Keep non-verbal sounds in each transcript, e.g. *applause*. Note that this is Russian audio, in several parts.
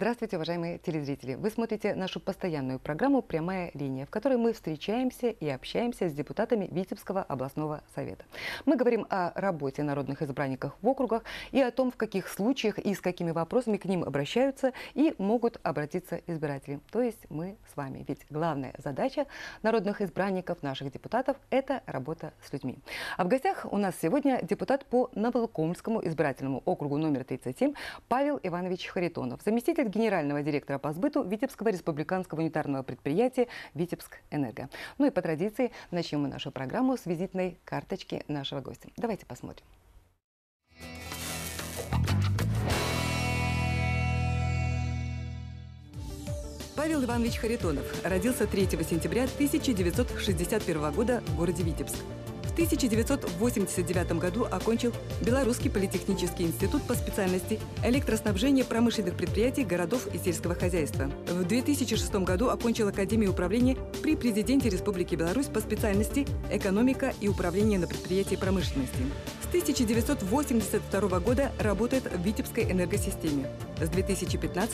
Здравствуйте, уважаемые телезрители! Вы смотрите нашу постоянную программу «Прямая линия», в которой мы встречаемся и общаемся с депутатами Витебского областного совета. Мы говорим о работе народных избранников в округах и о том, в каких случаях и с какими вопросами к ним обращаются и могут обратиться избиратели. То есть мы с вами. Ведь главная задача народных избранников, наших депутатов – это работа с людьми. А в гостях у нас сегодня депутат по Новолокомскому избирательному округу номер 37 Павел Иванович Харитонов, заместитель генерального директора по сбыту Витебского республиканского унитарного предприятия «Витебск Энерго». Ну и по традиции начнем мы нашу программу с визитной карточки нашего гостя. Давайте посмотрим. Павел Иванович Харитонов родился 3 сентября 1961 года в городе Витебск. 1989 году окончил Белорусский политехнический институт по специальности электроснабжение промышленных предприятий, городов и сельского хозяйства. В 2006 году окончил Академию управления при президенте Республики Беларусь по специальности экономика и управление на предприятии промышленности. С 1982 года работает в Витебской энергосистеме. С 2015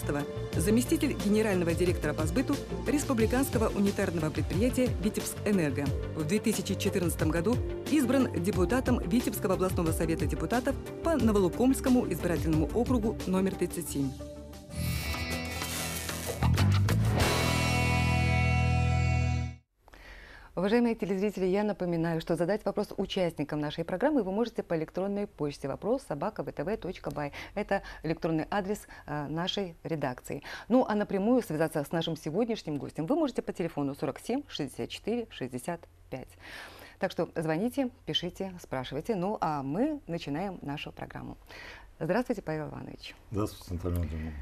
заместитель генерального директора по сбыту Республиканского унитарного предприятия «Витебскэнерго». В 2014 году избран депутатом Витебского областного совета депутатов по Новолукомскому избирательному округу номер 37. Уважаемые телезрители, я напоминаю, что задать вопрос участникам нашей программы вы можете по электронной почте вопрос собака.втв.бай. Это электронный адрес э, нашей редакции. Ну а напрямую связаться с нашим сегодняшним гостем вы можете по телефону 47 64 65. Так что звоните, пишите, спрашивайте. Ну, а мы начинаем нашу программу. Здравствуйте, Павел Иванович. Здравствуйте, Наталья Владимировна.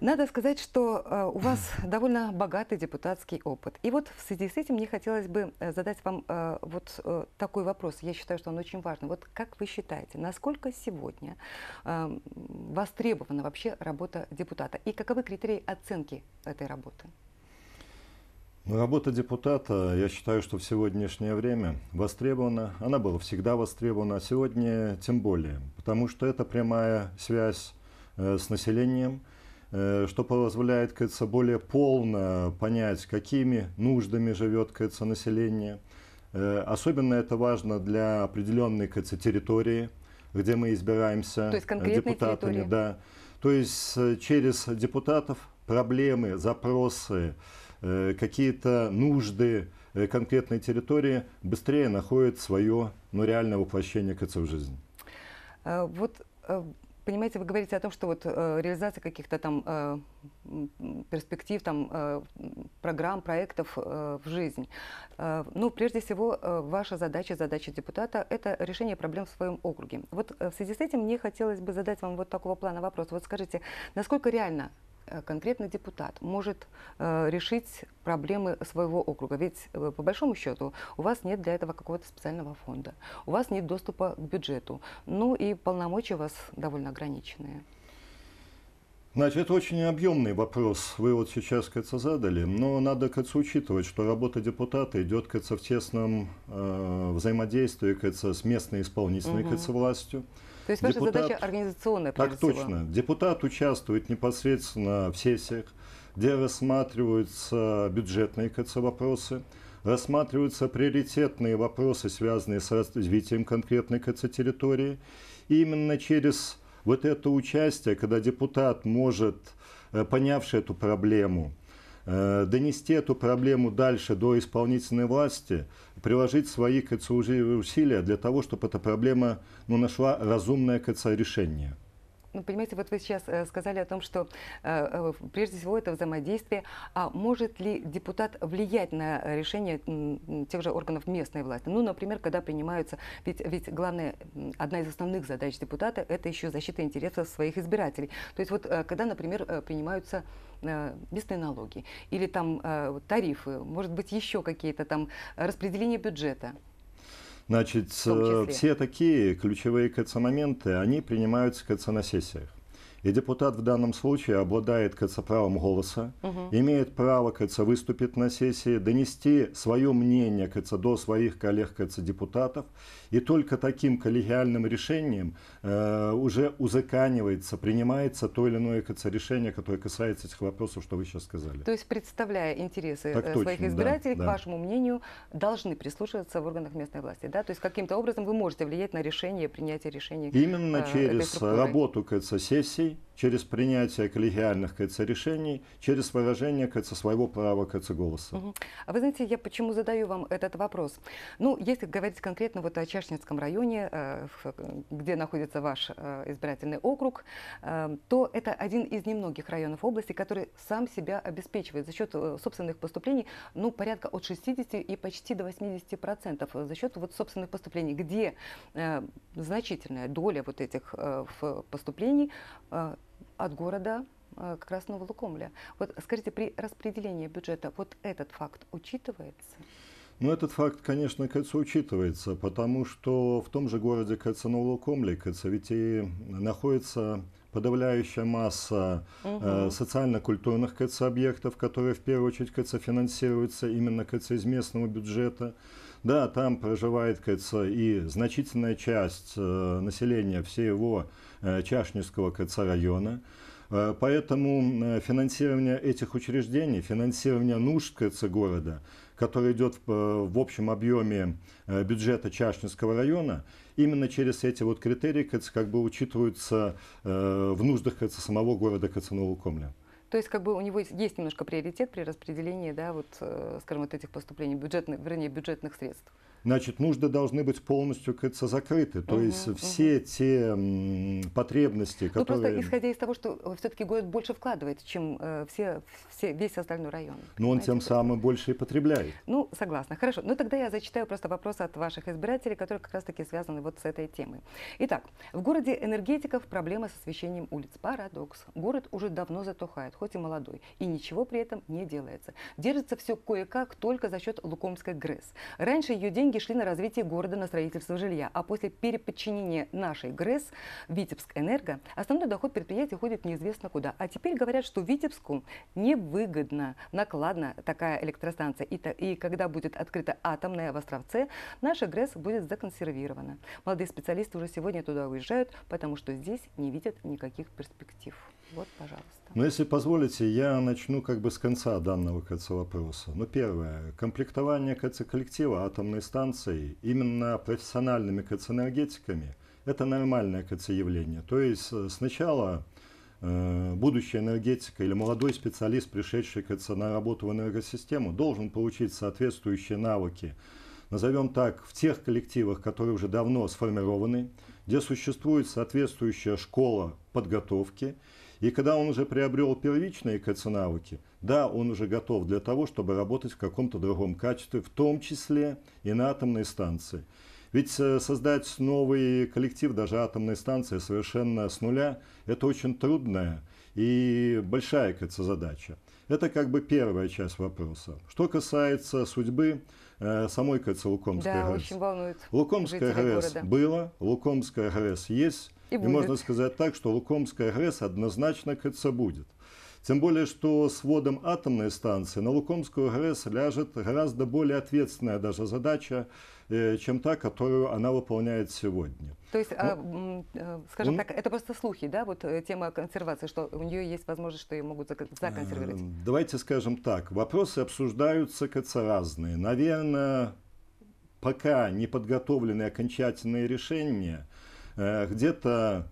Надо сказать, что э, у вас *clears throat* довольно богатый депутатский опыт. И вот в связи с этим мне хотелось бы э, задать вам э, вот такой вопрос. Я считаю, что он очень важный. Вот как вы считаете, насколько сегодня востребована вообще работа депутата? И каковы критерии оценки этой работы? Работа депутата, я считаю, что в сегодняшнее время востребована. Она была всегда востребована, а сегодня тем более. Потому что это прямая связь э, с населением, э, что позволяет КЦ более полно понять, какими нуждами живет КЦ население. Э, особенно это важно для определенной КЦ территории, где мы избираемся То есть депутатами. Да. То есть через депутатов проблемы, запросы, Э, какие-то нужды э, конкретной территории, быстрее находят свое, ну, реальное воплощение к в жизни. Э, вот понимаете, вы говорите о том, что вот реализация каких-то там перспектив, там программ, проектов в жизнь. Э, ну, прежде всего, ваша задача, задача депутата – это решение проблем в своем округе. Вот в связи с этим мне хотелось бы задать вам вот такого плана вопрос. Вот скажите, насколько реально Э, конкретный депутат может э, решить проблемы своего округа. Ведь, э, по большому счету, у вас нет для этого какого-то специального фонда, у вас нет доступа к бюджету, ну и полномочия у вас довольно ограниченные. Значит, это очень объемный вопрос. Вы вот сейчас, кажется, задали. Но надо, кажется, учитывать, что работа депутата идет, кажется, в тесном э, взаимодействии, кажется, с местной исполнительной, угу. кажется, властью. То есть ваша задача организационная, Так всего. точно. Депутат участвует непосредственно в сессиях, где рассматриваются бюджетные КЦ-вопросы, рассматриваются приоритетные вопросы, связанные с развитием конкретной КЦ-территории. И именно через вот это участие, когда депутат может, э, понявший эту проблему, Э, донести эту проблему дальше до исполнительной власти, приложить свои кажется, усилия для того, чтобы эта проблема ну, нашла разумное кажется, решение ну, понимаете, вот вы сейчас э, сказали о том, что э, э, прежде всего это взаимодействие. А может ли депутат влиять на решение тех же органов местной власти? Ну, например, когда принимаются, ведь, ведь главное, одна из основных задач депутата – это еще защита интересов своих избирателей. То есть вот когда, например, принимаются местные налоги или там тарифы, может быть, еще какие-то там распределение бюджета – Значит, э, все такие ключевые КЦ-моменты, они принимаются КЦ на сессиях. И депутат в данном случае обладает, кажется, правом голоса, угу. имеет право, кажется, выступить на сессии, донести свое мнение, кажется, до своих коллег, кажется, депутатов. И только таким коллегиальным решением э, уже узаканивается, принимается то или иное, кажется, решение, которое касается этих вопросов, что вы сейчас сказали. То есть, представляя интересы так э, точно, своих избирателей, да, да. вашему мнению, должны прислушиваться в органах местной власти, да? То есть, каким-то образом вы можете влиять на решение, принятие решения. Именно э, через работу, кажется, сессии Sim. через принятие коллегиальных кажется, решений, через выражение кажется, своего права кажется, голоса. Угу. А вы знаете, я почему задаю вам этот вопрос? Ну, если говорить конкретно вот о Чашнинском районе, э, где находится ваш э, избирательный округ, э, то это один из немногих районов области, который сам себя обеспечивает за счет собственных поступлений, ну, порядка от 60 и почти до 80 процентов за счет вот собственных поступлений, где значительная доля вот этих поступлений от города э, как раз Новолукомля. Вот скажите, при распределении бюджета вот этот факт учитывается? Ну, этот факт, конечно, кажется, учитывается, потому что в том же городе Кацановлокомле, кажется, ведь и находится подавляющая масса угу. э, социально-культурных кажется, объектов, которые в первую очередь кажется, финансируются именно кажется, из местного бюджета. Да, там проживает, кажется, и значительная часть э, населения всего э, Чашнинского кажется, района. Э, поэтому финансирование этих учреждений, финансирование нужд КЦ города, который идет в, общем объеме бюджета Чашнинского района, именно через эти вот критерии как бы учитываются в нуждах самого города Кацанового Комля. То есть как бы у него есть есть немножко приоритет при распределении, да, вот, э, скажем, вот этих поступлений, бюджетных, вернее, бюджетных средств значит, нужды должны быть полностью кажется, закрыты. То угу, есть угу. все те м, потребности, которые... Ну, просто исходя из того, что э, все-таки город больше вкладывает, чем э, все, все, весь остальной район. Но ну, он тем самым больше и потребляет. Ну, согласна. Хорошо. Ну, тогда я зачитаю просто вопросы от ваших избирателей, которые как раз-таки связаны вот с этой темой. Итак, в городе энергетиков проблемы с освещением улиц. Парадокс. Город уже давно затухает, хоть и молодой, и ничего при этом не делается. Держится все кое-как только за счет Лукомской ГРЭС. Раньше ее деньги деньги шли на развитие города, на строительство жилья. А после переподчинения нашей ГРЭС Витебск Энерго основной доход предприятия уходит неизвестно куда. А теперь говорят, что Витебску невыгодно, накладно такая электростанция. И, и когда будет открыта атомная в Островце, наша ГРЭС будет законсервирована. Молодые специалисты уже сегодня туда уезжают, потому что здесь не видят никаких перспектив. Вот, пожалуйста. Ну, если позволите, я начну как бы с конца данного кажется, вопроса. Ну, первое. Комплектование кажется, коллектива атомной станции именно профессиональными кажется, энергетиками – это нормальное кажется, явление. То есть э, сначала э, будущий будущая энергетика или молодой специалист, пришедший кажется, на работу в энергосистему, должен получить соответствующие навыки, назовем так, в тех коллективах, которые уже давно сформированы, где существует соответствующая школа подготовки – и когда он уже приобрел первичные КЦ-навыки, да, он уже готов для того, чтобы работать в каком-то другом качестве, в том числе и на атомной станции. Ведь э, создать новый коллектив, даже атомной станции, совершенно с нуля, это очень трудная и большая КЦ задача. Это как бы первая часть вопроса. Что касается судьбы э, самой КЦ Лукомской да, РС. Очень волнует Лукомская РС города. была, Лукомская РС есть. И, и можно сказать так, что Лукомский агресс однозначно к это будет. Тем более, что с вводом атомной станции на Лукомскую ГРЭС ляжет гораздо более ответственная даже задача, э, чем та, которую она выполняет сегодня. То есть, а, ну, а, скажем он, так, это просто слухи, да, вот э, тема консервации, что у нее есть возможность, что ее могут законсервировать? Давайте скажем так, вопросы обсуждаются КЦ разные. Наверное, пока не подготовлены окончательные решения – Э, где-то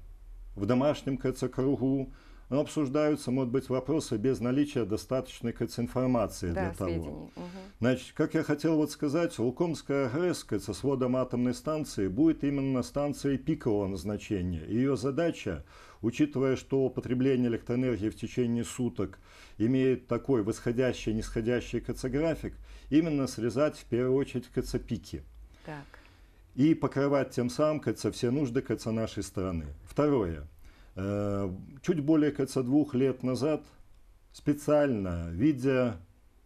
в домашнем КЦ-кругу, обсуждаются, может быть, вопросы без наличия достаточной информации да, для того. Угу. Значит, как я хотел вот сказать, Лукомская ГРЭС со сводом атомной станции будет именно станцией пикового назначения. Ее задача, учитывая, что потребление электроэнергии в течение суток имеет такой восходящий и нисходящий КЦ-график, именно срезать в первую очередь КЦ-пики. Так и покрывать тем самым кажется, все нужды кажется, нашей страны. Второе. Э, чуть более кажется, двух лет назад, специально, видя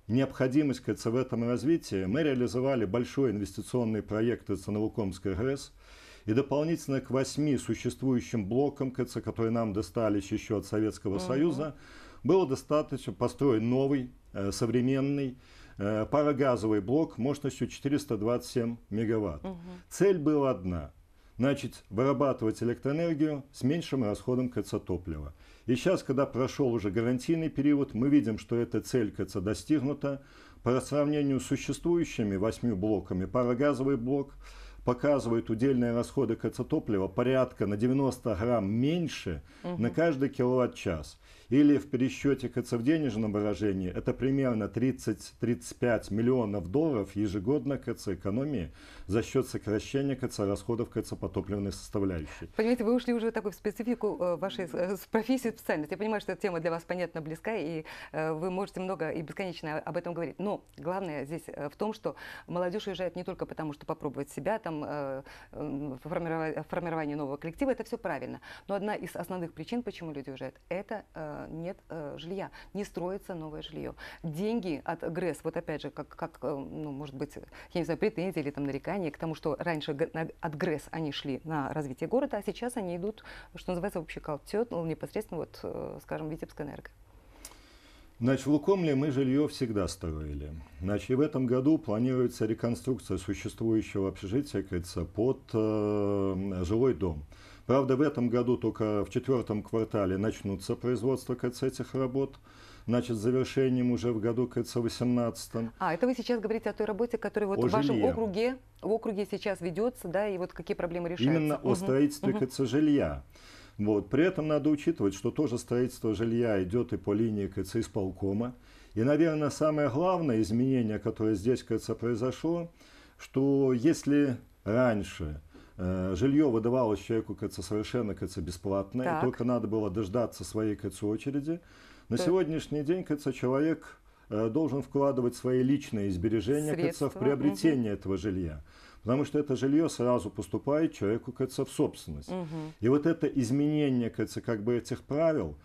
необходимость кажется, в этом развитии, мы реализовали большой инвестиционный проект Ценовокомской ГРЭС, и дополнительно к восьми существующим блокам, которые нам достались еще от Советского mm-hmm. Союза, было достаточно построить новый, э, современный Э, парогазовый блок мощностью 427 мегаватт. Угу. Цель была одна значит, вырабатывать электроэнергию с меньшим расходом КЦ топлива. И сейчас, когда прошел уже гарантийный период, мы видим, что эта цель КЦ достигнута. По сравнению с существующими восьми блоками, парогазовый блок показывает удельные расходы КЦ топлива порядка на 90 грамм меньше угу. на каждый киловатт-час или в пересчете КЦ в денежном выражении это примерно 30-35 миллионов долларов ежегодно КЦ экономии за счет сокращения КЦ расходов КЦ по топливной составляющей. Понимаете, вы ушли уже такой в специфику э, вашей э, профессии, специальности. Я понимаю, что эта тема для вас, понятно, близка, и э, вы можете много и бесконечно об этом говорить. Но главное здесь в том, что молодежь уезжает не только потому, что попробовать себя, там, формирование нового коллектива, это все правильно. Но одна из основных причин, почему люди уезжают, это Э, нет э, жилья, не строится новое жилье. Деньги от ГРЭС, вот опять же, как, как э, ну, может быть, я не знаю, претензии или там нарекания к тому, что раньше от ГРЭС они шли на развитие города, а сейчас они идут, что называется, вообще колтет, ну, непосредственно, вот, скажем, Витебская энерго. Значит, в Лукомле мы жилье всегда строили. Значит, и в этом году планируется реконструкция существующего общежития, кажется, под э, жилой дом. Правда, в этом году только в четвертом квартале начнутся производство КЦ этих работ значит, завершением уже в году, кажется, 18 А, это вы сейчас говорите о той работе, которая вот в вашем жилье. округе, в округе сейчас ведется, да, и вот какие проблемы решаются? Именно угу. о строительстве угу. КЦ жилья. Вот. При этом надо учитывать, что тоже строительство жилья идет и по линии КЦ исполкома. И, наверное, самое главное изменение, которое здесь, кажется, произошло, что если раньше Э, жилье выдавалось человеку, кажется, совершенно, кажется, бесплатно. Так. И только надо было дождаться своей, кажется, очереди. На так. сегодняшний день, кажется, человек э, должен вкладывать свои личные сбережения, кажется, в приобретение угу. этого жилья. Потому что это жилье сразу поступает человеку, кажется, в собственность. Угу. И вот это изменение, кажется, как бы этих правил,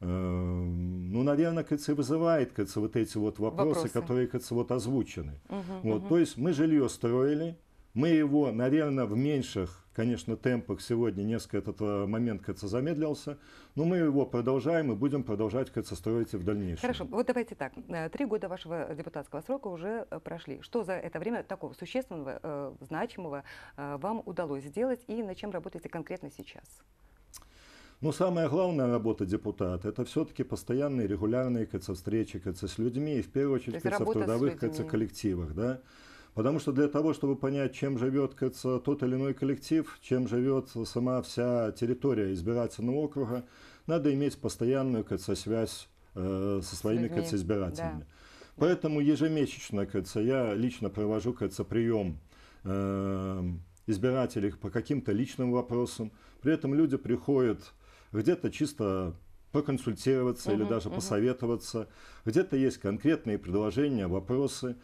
э, ну, наверное, кажется, вызывает кажется, вот эти вот вопросы, вопросы. которые кажется, вот озвучены. Угу, вот, угу. То есть мы жилье строили, мы его, наверное, в меньших, конечно, темпах сегодня несколько этот э, момент, кажется, замедлился, но мы его продолжаем и будем продолжать, кажется, строить и в дальнейшем. Хорошо, вот давайте так. Э, три года вашего депутатского срока уже э, прошли. Что за это время такого существенного, значимого вам удалось сделать и над чем работаете конкретно сейчас? Но ну, самая главная работа депутата – это все-таки постоянные регулярные кажется, встречи кажется, с людьми и в первую очередь кажется, в трудовых кажется, коллективах. Да? Потому что для того, чтобы понять, чем живет тот или иной коллектив, чем живет сама вся территория избирательного округа, надо иметь постоянную кажется, связь э, со своими кажется, избирателями. Да. Поэтому ежемесячно кажется, я лично провожу кажется, прием э, избирателей по каким-то личным вопросам. При этом люди приходят где-то чисто проконсультироваться uh или даже uh посоветоваться. Где-то есть конкретные предложения, вопросы.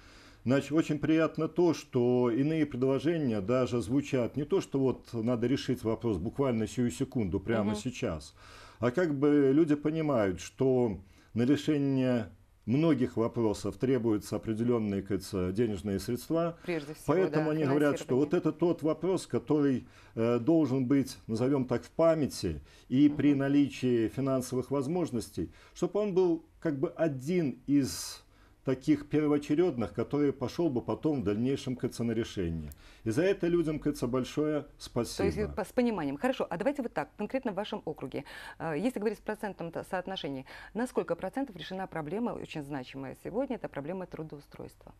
Значит, очень приятно то, что иные предложения даже звучат не то, что вот надо решить вопрос буквально сию секунду, прямо угу. сейчас, а как бы люди понимают, что на решение многих вопросов требуются определенные кажется, денежные средства. Прежде всего, Поэтому да, они говорят, что вот это тот вопрос, который э, должен быть, назовем так, в памяти и угу. при наличии финансовых возможностей, чтобы он был как бы один из таких первоочередных, которые пошел бы потом в дальнейшем к на решение. И за это людям КЦ большое спасибо. То есть э, с пониманием. Хорошо, а давайте вот так, конкретно в вашем округе. Э, если говорить с процентном соотношении, на сколько процентов решена проблема, очень значимая сегодня, это проблема трудоустройства?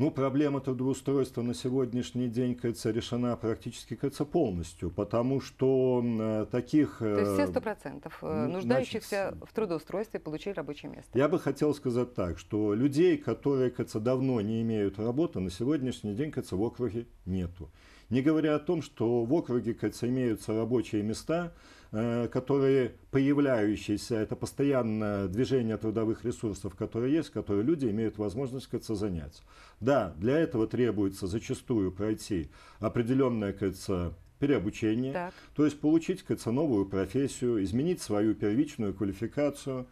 Ну, проблема трудоустройства на сегодняшний день, кажется, решена практически, кажется, полностью, потому что э, таких... То есть э, все 100% э, нуждающихся значит, в трудоустройстве получили рабочее место. Я бы хотел сказать так, что людей, которые, кажется, давно не имеют работы, на сегодняшний день, кажется, в округе нету. Не говоря о том, что в округе кажется, имеются рабочие места, э, которые появляющиеся, это постоянное движение трудовых ресурсов, которые есть, которые люди имеют возможность кажется, занять. Да, для этого требуется зачастую пройти определенное кажется, переобучение, так. то есть получить кажется, новую профессию, изменить свою первичную квалификацию.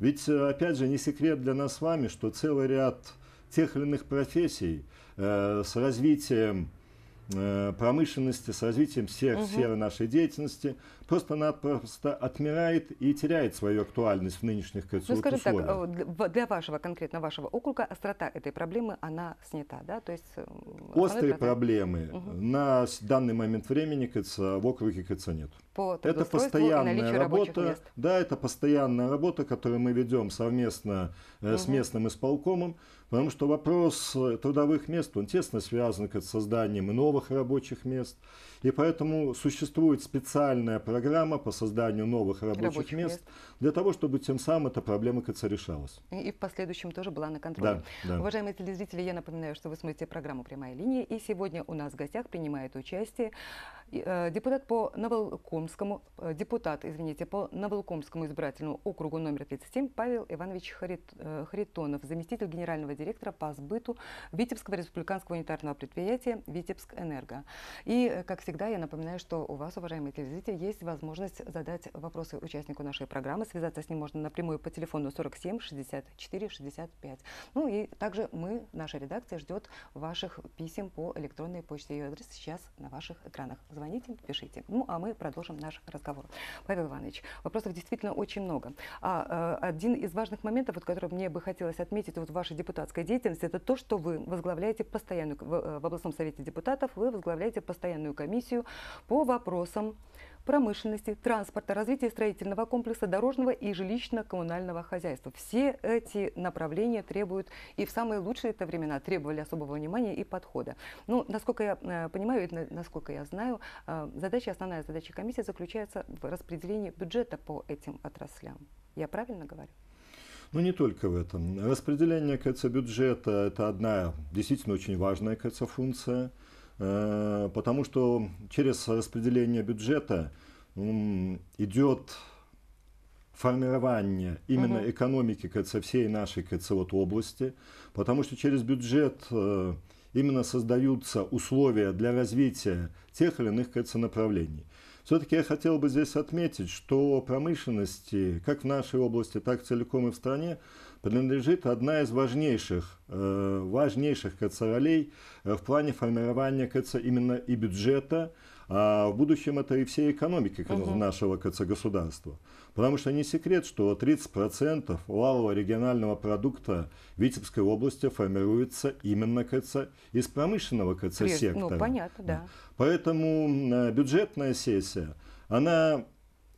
Ведь, э, опять же, не секрет для нас с вами, что целый ряд тех или иных профессий э, с развитием Э, промышленности, с развитием всех угу. сфер нашей деятельности, просто-напросто отмирает и теряет свою актуальность в нынешних ну, условиях. ну, скажем так, для вашего, конкретно вашего округа, острота этой проблемы, она снята, да? То есть, э, Острые проблемы угу. на данный момент времени кажется, в округе кажется, нет. По это постоянная работа. Да, это постоянная работа, которую мы ведем совместно угу. с местным исполкомом, потому что вопрос э, трудовых мест, он тесно связан с созданием новых рабочих мест. И поэтому существует специальная программа программа по созданию новых рабочих, рабочих мест, мест для того, чтобы тем самым эта проблема КЦ решалась. И в последующем тоже была на контроле. Да, да. Уважаемые телезрители, я напоминаю, что вы смотрите программу «Прямая линия», и сегодня у нас в гостях принимает участие э, депутат по Новолкомскому, э, депутат, извините, по Новолкомскому избирательному округу номер 37 Павел Иванович э, Харитонов, заместитель генерального директора по сбыту Витебского республиканского унитарного предприятия «Витебск Энерго». И, как всегда, я напоминаю, что у вас, уважаемые телезрители, есть возможность задать вопросы участнику нашей программы. Связаться с ним можно напрямую по телефону 47 64 65. Ну и также мы, наша редакция, ждет ваших писем по электронной почте. Ее адрес сейчас на ваших экранах. Звоните, пишите. Ну а мы продолжим наш разговор. Павел Иванович, вопросов действительно очень много. А, а один из важных моментов, вот, который мне бы хотелось отметить вот, в вашей депутатской деятельности, это то, что вы возглавляете постоянную, в, э, в областном совете депутатов, вы возглавляете постоянную комиссию по вопросам промышленности, транспорта, развития строительного комплекса, дорожного и жилищно-коммунального хозяйства. Все эти направления требуют, и в самые лучшие это времена требовали особого внимания и подхода. Ну, насколько я э, понимаю, и насколько я знаю, э, задача, основная задача комиссии заключается в распределении бюджета по этим отраслям. Я правильно говорю? Ну, не только в этом. Распределение КЦ бюджета – это одна действительно очень важная КЦ функция – Э, потому что через распределение бюджета идет формирование именно угу. экономики КЦ, всей нашей КЦ вот области, потому что через бюджет э, именно создаются условия для развития тех или иных КЦ направлений. Все-таки я хотел бы здесь отметить, что промышленности, как в нашей области, так целиком и в стране, принадлежит одна из важнейших, э, важнейших КЦ-ролей э, в плане формирования КЦ именно и бюджета, а в будущем это и всей экономики нашего КЦ-государства. Потому что не секрет, что 30% валового регионального продукта Витебской области формируется именно КЦ из промышленного КЦ-сектора. Ну, понятно, да. Поэтому бюджетная сессия, она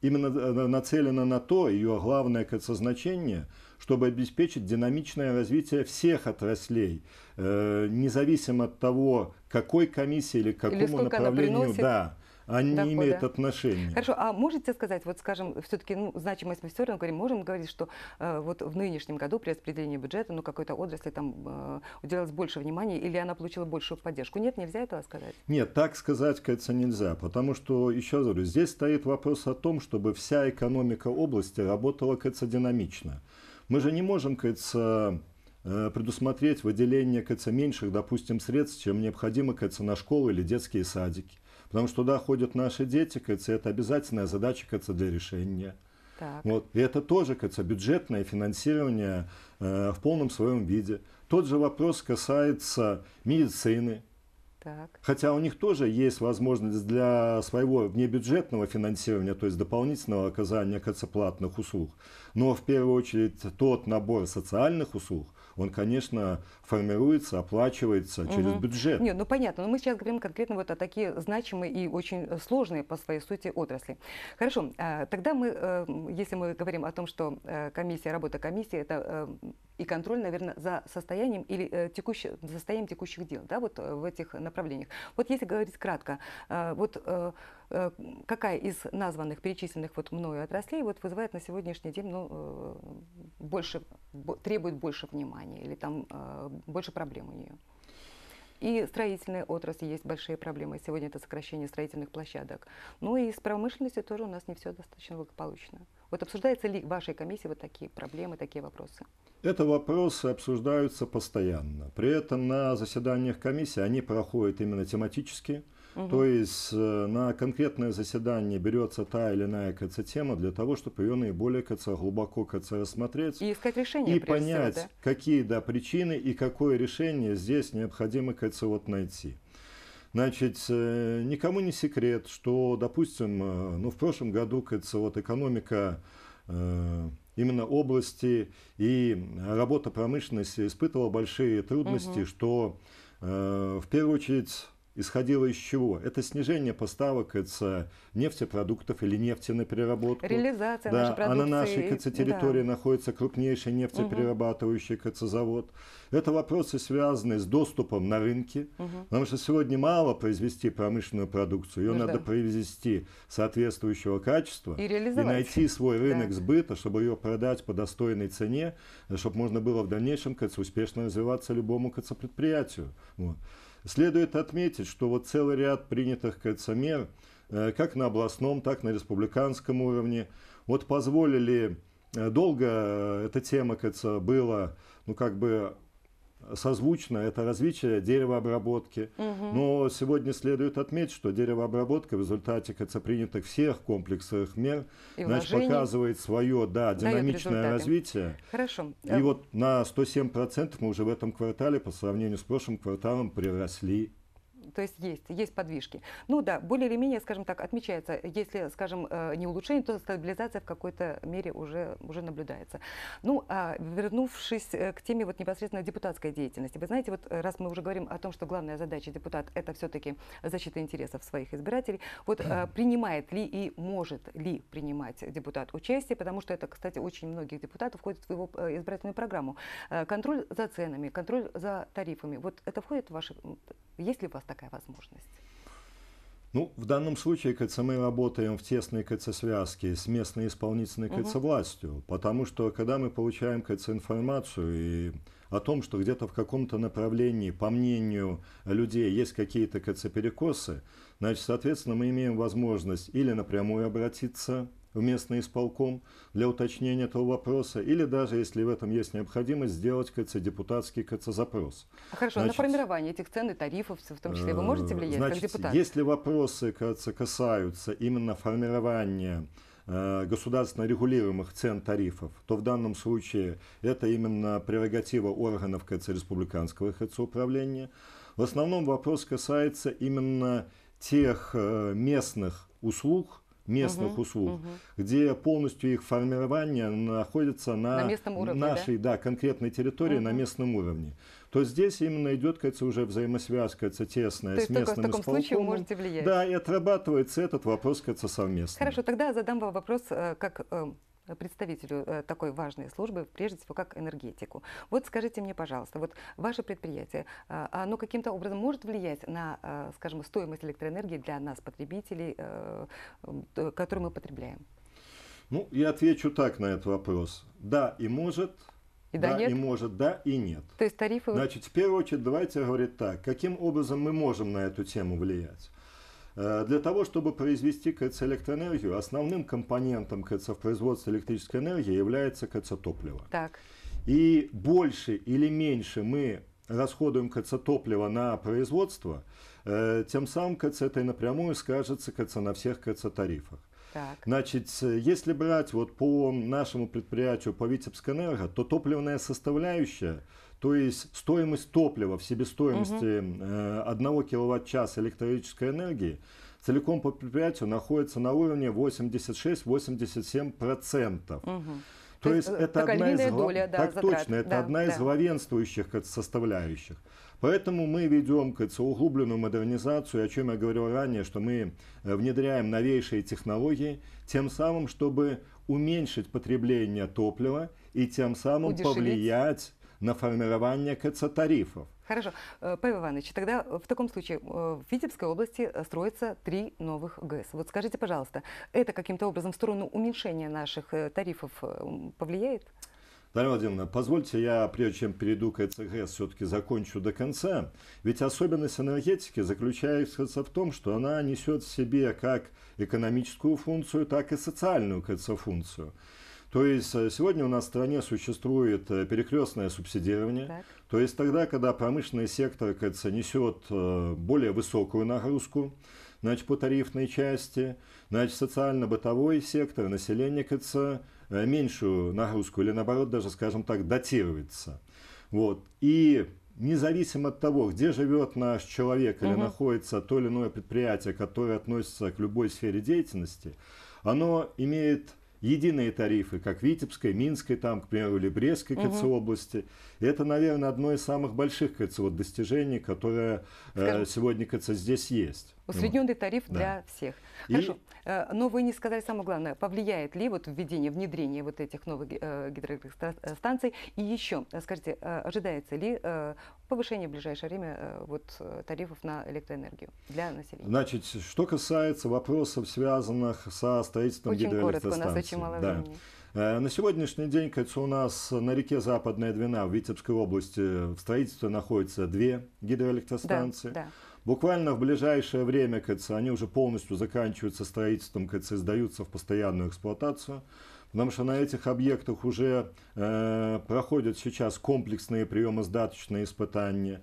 именно э, нацелена на то, ее главное значение, чтобы обеспечить динамичное развитие всех отраслей, э, независимо от того, какой комиссии или какому или направлению. Да, они дохода. имеют отношение. Хорошо, а можете сказать, вот скажем, все-таки ну, значимость мы все равно говорим, можем говорить, что э, вот в нынешнем году при распределении бюджета, ну какой-то отрасли там э, уделялось больше внимания или она получила большую поддержку? Нет, нельзя этого сказать? Нет, так сказать, кажется, нельзя, потому что, еще раз говорю, здесь стоит вопрос о том, чтобы вся экономика области работала, кажется, динамично. Мы же не можем, кажется, э, предусмотреть выделение КЦ меньших, допустим, средств, чем необходимо КЦ на школы или детские садики. Потому что туда ходят наши дети, кажется, это обязательная задача, кажется, для решения. Так. Вот. И это тоже, кажется, бюджетное финансирование э, в полном своем виде. Тот же вопрос касается медицины. Так. Хотя у них тоже есть возможность для своего внебюджетного финансирования, то есть дополнительного оказания платных услуг. Но в первую очередь тот набор социальных услуг, он, конечно, формируется, оплачивается угу. через бюджет. Нет, ну понятно, но мы сейчас говорим конкретно вот о такие значимые и очень сложные по своей сути отрасли. Хорошо, а, тогда мы, э, если мы говорим о том, что э, комиссия, работа комиссии, это э, и контроль, наверное, за состоянием или текущим, состоянием текущих дел, да, вот в этих направлениях. Вот если говорить кратко, вот Э, какая из названных, перечисленных вот мною отраслей вот вызывает на сегодняшний день ну, э, больше, требует больше внимания или там э, больше проблем у нее? И строительная отрасль есть большие проблемы. Сегодня это сокращение строительных площадок. Ну и с промышленностью тоже у нас не все достаточно благополучно. Вот обсуждается ли в вашей комиссии вот такие проблемы, такие вопросы? Это вопросы обсуждаются постоянно. При этом на заседаниях комиссии они проходят именно тематически. Угу. То есть э, на конкретное заседание берется та или иная КЦ-тема для того, чтобы ее наиболее КЦ, глубоко КЦ рассмотреть. И искать решение. И понять, всего, да? какие да, причины и какое решение здесь необходимо КЦ вот найти. Значит, э, никому не секрет, что, допустим, э, ну, в прошлом году КЦ, вот экономика именно области и работа промышленности испытывала большие трудности, угу. что в первую очередь исходило из чего? Это снижение поставок из нефтепродуктов или нефти на переработку. Реализация да, нашей продукции. А на нашей КЦ территории да. находится крупнейший нефтеперерабатывающий угу. КЦ-завод. Это вопросы, связанные с доступом на рынки угу. потому что сегодня мало произвести промышленную продукцию, ее ну, надо да. произвести соответствующего качества и, и найти свой рынок да. сбыта, чтобы ее продать по достойной цене, э, чтобы можно было в дальнейшем КЦ успешно развиваться любому КЦ-предприятию. Вот. Следует отметить, что вот целый ряд принятых, кажется, э, как на областном, так и на республиканском уровне, вот позволили э, долго э, эта тема, кажется, была, ну, как бы созвучно, это развитие деревообработки. Угу. Но сегодня следует отметить, что деревообработка в результате принятых всех комплексных мер И значит, показывает свое да, динамичное развитие. Хорошо. И да. вот на 107% мы уже в этом квартале по сравнению с прошлым кварталом приросли то есть есть, есть подвижки. Ну да, более или менее, скажем так, отмечается, если, скажем, э, не улучшение, то стабилизация в какой-то мере уже, уже наблюдается. Ну, а вернувшись э, к теме вот непосредственно депутатской деятельности, вы знаете, вот э, раз мы уже говорим о том, что главная задача депутат – это все-таки защита интересов своих избирателей, вот принимает ли и может ли принимать депутат участие, потому что это, кстати, очень многих депутатов входит в его избирательную программу. Контроль за ценами, контроль за тарифами, вот это входит в ваши… Есть ли у вас такая такая возможность? Ну, в данном случае, кажется, мы работаем в тесной кажется, связке с местной исполнительной кажется, угу. властью, потому что когда мы получаем кажется, информацию и о том, что где-то в каком-то направлении, по мнению людей, есть какие-то кажется, перекосы, значит, соответственно, мы имеем возможность или напрямую обратиться в местный исполком для уточнения этого вопроса, или даже, если в этом есть необходимость, сделать кажется, депутатский кажется, запрос. А хорошо, а значит, на формирование этих цен и тарифов, в том числе, вы можете э, влиять значит, как депутат? Если вопросы кажется, касаются именно формирования э, государственно регулируемых цен тарифов, то в данном случае это именно прерогатива органов КЦ республиканского КЦ управления. В основном вопрос касается именно тех э, местных услуг, местных угу, услуг, угу. где полностью их формирование находится на, на уровне, нашей да? Да, конкретной территории угу. на местном уровне, то здесь именно идет, кажется, уже взаимосвязь, кажется, тесная то с местным только в таком случае вы можете влиять. Да, и отрабатывается этот вопрос, кажется, совместно. Хорошо, тогда задам вам вопрос э, как э, Э, представителю э, такой важной службы, прежде всего, как энергетику. Вот скажите мне, пожалуйста, вот ваше предприятие, а, оно каким-то образом может влиять на, э, скажем, стоимость электроэнергии для нас, потребителей, которую мы потребляем? Ну, я отвечу так на этот вопрос. Да и может, и да, да нет? и может, да и нет. То есть тарифы... Значит, в первую очередь, давайте говорить так, каким образом мы можем на эту тему влиять. Э, для того, чтобы произвести КЦ электроэнергию, основным компонентом КЦ в производстве электрической энергии является КЦ топливо. Так. И больше или меньше мы расходуем КЦ топлива на производство, э, тем самым КЦ это напрямую скажется КЦ на всех КЦ тарифах. Так. Значит, э, если брать вот по нашему предприятию, по Витебскэнерго, то топливная составляющая то есть стоимость топлива в себестоимости угу. 1 э, киловатт-часа электрической энергии целиком по предприятию находится на уровне 86-87%. Угу. То, есть э, это одна из, доля, да, так точно, это да, одна да. из главенствующих составляющих. Поэтому мы ведем как, углубленную модернизацию, о чем я говорил ранее, что мы э, внедряем новейшие технологии, тем самым, чтобы уменьшить потребление топлива и тем самым Удешевить. повлиять на формирование КЦ-тарифов. Хорошо. Э, Павел Иванович, тогда в таком случае э, в Витебской области э, строится три новых ГЭС. Вот скажите, пожалуйста, это каким-то образом в сторону уменьшения наших тарифов повлияет? Дарья Владимировна, позвольте я, прежде чем перейду к ЭЦГС, все-таки закончу до конца. Ведь особенность энергетики заключается в том, что она несет в себе как экономическую функцию, так и социальную КЦ-функцию. То есть э, сегодня у нас в стране существует э, перекрестное субсидирование. Так. То есть тогда, когда промышленный сектор, кажется, несет э, более высокую нагрузку, значит, по тарифной части, значит, социально-бытовой сектор, население, кажется, меньшую нагрузку или, наоборот, даже, скажем так, датируется. Вот. И независимо от того, где живет наш человек или угу. находится то или иное предприятие, которое относится к любой сфере деятельности, оно имеет единые тарифы, как Витебской, Минской, там, к примеру, или Брестской угу. области. И это, наверное, одно из самых больших кажется, вот, достижений, которое э, Скажем, сегодня кажется, здесь есть. Усредненный тариф да. для всех. Хорошо. Э, но вы не сказали самое главное, повлияет ли вот введение, внедрение вот этих новых э, гидроэлектростанций? И еще, скажите, ожидается ли повышение в ближайшее время вот, тарифов на электроэнергию для населения? Значит, что касается вопросов, связанных со строительством очень гидроэлектростанции. Коротко, у нас очень мало да. времени. Э, на сегодняшний день, кажется, у нас на реке Западная Двина в Витебской области в строительстве находятся две гидроэлектростанции. Да, да. Буквально в ближайшее время, кажется, они уже полностью заканчиваются строительством, кажется, сдаются в постоянную эксплуатацию. Потому что на этих объектах уже э, проходят сейчас комплексные приемоздаточные испытания. испытания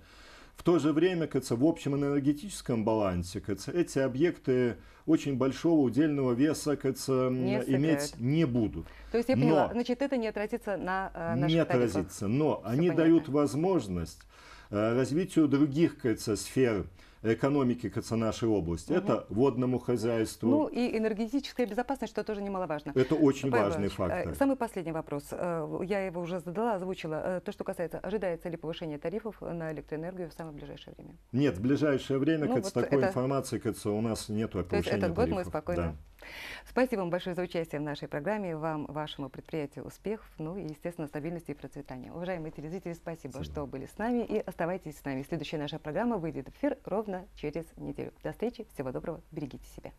в то же время, кажется, в общем энергетическом балансе, кажется, эти объекты очень большого удельного веса, кажется, не иметь не будут. То есть я поняла, но, значит, это не отразится на э, наших Не тарифах. отразится, но Все они понятно. дают возможность Э, развитию других кажется, сфер экономики кажется, нашей области. Угу. Это водному хозяйству. Ну и энергетическая безопасность, что тоже немаловажно. Это очень Павел важный Иванович, фактор. Э, самый последний вопрос. Э, я его уже задала, озвучила. То, что касается, ожидается ли повышение тарифов на электроэнергию в самое ближайшее время? Нет, в ближайшее время, ну, кажется, вот такой это... информации, кажется, у нас нет повышении тарифов. То есть этот год мы спокойно... Да. Спасибо вам большое за участие в нашей программе. Вам, вашему предприятию успехов, ну и, естественно, стабильности и процветания. Уважаемые телезрители, спасибо, спасибо, что были с нами и оставайтесь с нами. Следующая наша программа выйдет в эфир ровно через неделю. До встречи, всего доброго, берегите себя.